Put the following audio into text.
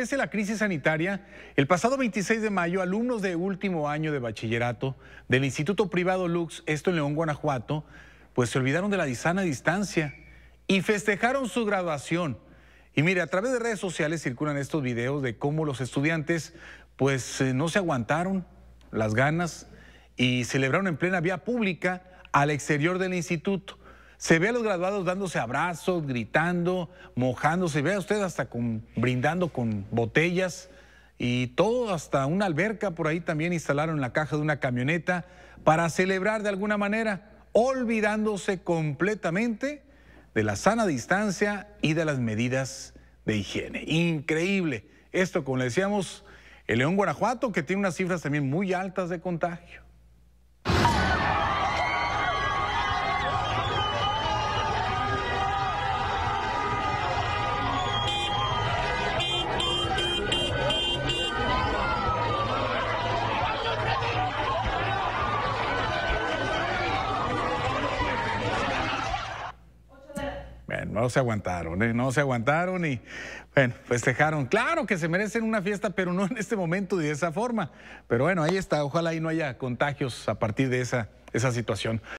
pese la crisis sanitaria, el pasado 26 de mayo, alumnos de último año de bachillerato del Instituto Privado Lux, esto en León, Guanajuato, pues se olvidaron de la sana distancia y festejaron su graduación. Y mire, a través de redes sociales circulan estos videos de cómo los estudiantes pues eh, no se aguantaron las ganas y celebraron en plena vía pública al exterior del instituto. Se ve a los graduados dándose abrazos, gritando, mojándose, ve a usted hasta con, brindando con botellas y todo hasta una alberca por ahí también instalaron la caja de una camioneta para celebrar de alguna manera, olvidándose completamente de la sana distancia y de las medidas de higiene. Increíble. Esto, como le decíamos, el León Guanajuato, que tiene unas cifras también muy altas de contagio. no se aguantaron, ¿eh? no se aguantaron y, bueno, festejaron. Claro que se merecen una fiesta, pero no en este momento y de esa forma. Pero bueno, ahí está, ojalá y no haya contagios a partir de esa, esa situación.